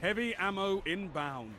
Heavy ammo inbound.